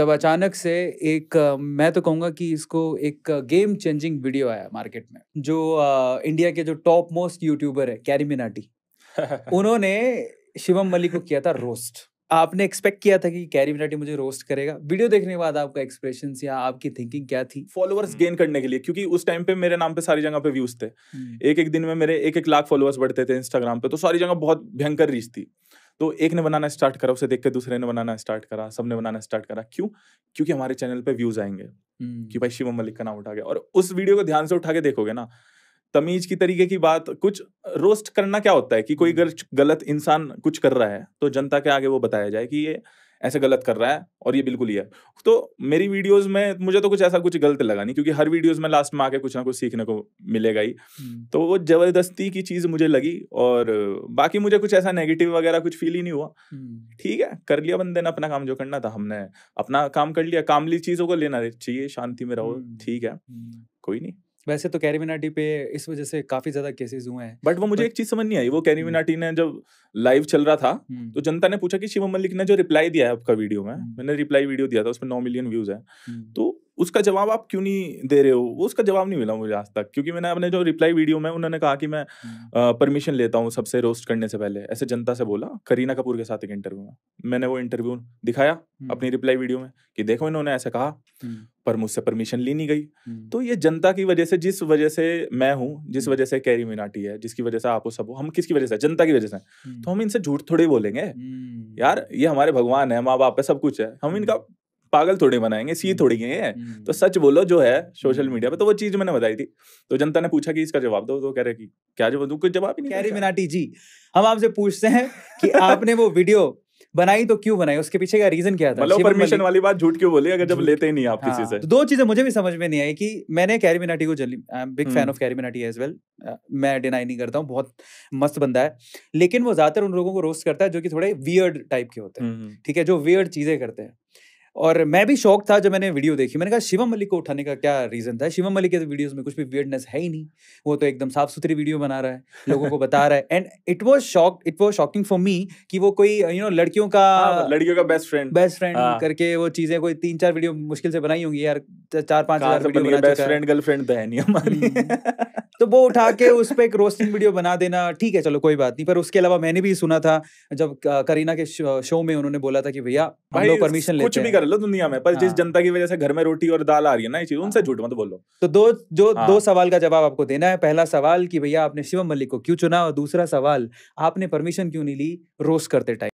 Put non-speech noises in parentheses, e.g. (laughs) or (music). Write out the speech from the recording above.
तब अचानक से एक मैं तो कहूँगा कि इसको एक गेम चेंजिंग वीडियो आया मार्केट में जो आ, इंडिया के जो टॉप मोस्ट यूट्यूबर है कैरी मिनाटी (laughs) उन्होंने शिवम मलिक को किया था रोस्ट आपने एक्सपेक्ट किया था कि कैरी मिनाटी मुझे रोस्ट करेगा वीडियो देखने के बाद आपका एक्सप्रेशन या आपकी थिंकिंग क्या थी फॉलोअर्स गेन करने के लिए क्योंकि उस टाइम पे मेरे नाम पे सारी जगह पे व्यूज थे हम्म। एक एक दिन में मेरे एक एक लाख फॉलोअर्स बढ़ते थे इंस्टाग्राम पे तो सारी जगह बहुत भयंकर रीच थी तो एक ने बनाना स्टार्ट करा उसे देख के दूसरे ने बनाना स्टार्ट करा सब ने बनाना स्टार्ट करा क्यों क्योंकि हमारे चैनल पे व्यूज आएंगे कि हम्म। भाई शिवम मलिक का नाम उठा गया और उस वीडियो को ध्यान से उठा के देखोगे ना तमीज की तरीके की बात कुछ रोस्ट करना क्या होता है कि कोई हम्म। गलत इंसान कुछ कर रहा है तो जनता के आगे वो बताया जाए कि ये ऐसे गलत कर रहा है और ये बिल्कुल ही है तो मेरी वीडियोस में मुझे तो कुछ ऐसा कुछ गलत लगा नहीं क्योंकि हर वीडियोस में लास्ट में आके कुछ ना कुछ सीखने को मिलेगा ही हम्म। तो वो जबरदस्ती की चीज़ मुझे लगी और बाकी मुझे कुछ ऐसा नेगेटिव वगैरह कुछ फील ही नहीं हुआ हम्म। ठीक है कर लिया बंदे ने अपना काम जो करना था हमने अपना काम कर लिया कामली चीज़ों को लेना चाहिए शांति में रहो हम्म। ठीक है कोई नहीं वैसे तो कैरिमिनाटी पे इस वजह से काफी ज्यादा केसेस हुए हैं बट वो मुझे एक चीज समझ नहीं आई वो कैरिमिनाटी हम्म। ने जब लाइव चल रहा था हम्म। तो जनता ने पूछा कि शिवम मलिक ने जो रिप्लाई दिया है आपका वीडियो में हम्म। मैंने रिप्लाई वीडियो दिया था उसमें नौ मिलियन व्यूज है तो उसका जवाब आप क्यों नहीं दे रहे हो वो उसका जवाब नहीं मिला मुझे आज तक क्योंकि मैंने अपने जो रिप्लाई वीडियो में उन्होंने कहा कि मैं परमिशन हम्म। लेता हूँ सबसे रोस्ट करने से पहले ऐसे जनता से बोला करीना कपूर के साथ एक इंटरव्यू में मैंने वो इंटरव्यू दिखाया हम्म। अपनी रिप्लाई वीडियो में कि देखो इन्होंने ऐसा कहा हम्म। पर मुझसे परमिशन ली नहीं गई तो ये जनता की वजह से जिस वजह से मैं हूँ जिस वजह से कैरी मिनाटी है जिसकी वजह से आप सब हो हम किसकी वजह से जनता की वजह से तो हम इनसे झूठ थोड़े बोलेंगे यार ये हमारे भगवान है माँ बाप है सब कुछ है हम इनका पागल थोड़े बनाएंगे सी थोड़ी है हम्म। तो सच बोलो जो है सोशल मीडिया पर तो वो चीज मैंने बताई थी तो जनता ने पूछा कि इसका जवाब दो तो कह रहे कि क्या जवाब दू कुछ जवाब ही नहीं कैरी मिनाटी जी हम आपसे पूछते हैं कि (laughs) आपने वो वीडियो बनाई तो क्यों बनाई उसके पीछे का रीजन क्या था मतलब परमिशन वाली बात झूठ क्यों बोली अगर जब लेते ही नहीं आप हाँ, किसी से तो दो चीजें मुझे भी समझ में नहीं आई कि मैंने कैरी मिनाटी को जल्दी I am big fan hmm. Of CarryMinati as well मैं डिनाई नहीं करता हूँ बहुत मस्त बंदा है लेकिन वो ज्यादातर उन लोगों को रोस्ट करता है जो कि थोड़े वियर्ड टाइप के होते हैं हम्म, ठीक है जो वियर्ड चीजें करते हैं और मैं भी शौक था जब मैंने वीडियो देखी मैंने कहा शिवम मलिक को उठाने का क्या रीज़न था शिवम मलिक के तो वीडियोस में कुछ भी वियर्डनेस है ही नहीं वो तो एकदम साफ सुथरी वीडियो बना रहा है लोगों को बता रहा है and it was shock it was shocking for me कि वो कोई यू you नो know, लड़कियों का आ, हाँ, मतलब लड़कियों का बेस्ट फ्रेंड बेस्ट फ्रेंड करके वो चीज़ें कोई तीन चार वीडियो मुश्किल से बनाई होंगी यार चार पाँच हजार बेस्ट फ्रेंड गर्लफ्रेंड तो है नहीं हमारी हम्म। तो वो उठा के उस पर एक रोस्टिंग वीडियो बना देना ठीक है चलो कोई बात नहीं पर उसके अलावा मैंने भी सुना था जब करीना के शो में उन्होंने बोला था कि भैया हम लोग परमिशन लेते कुछ भी कर लो दुनिया में पर जिस हाँ। जनता की वजह से घर में रोटी और दाल आ रही है ना ये चीज उनसे हाँ। झूठ मत बोलो तो दो जो हाँ। दो सवाल का जवाब आपको देना है पहला सवाल कि भैया आपने शिवम मलिक को क्यों चुना और दूसरा सवाल आपने परमिशन क्यों नहीं ली रोस्ट करते टाइम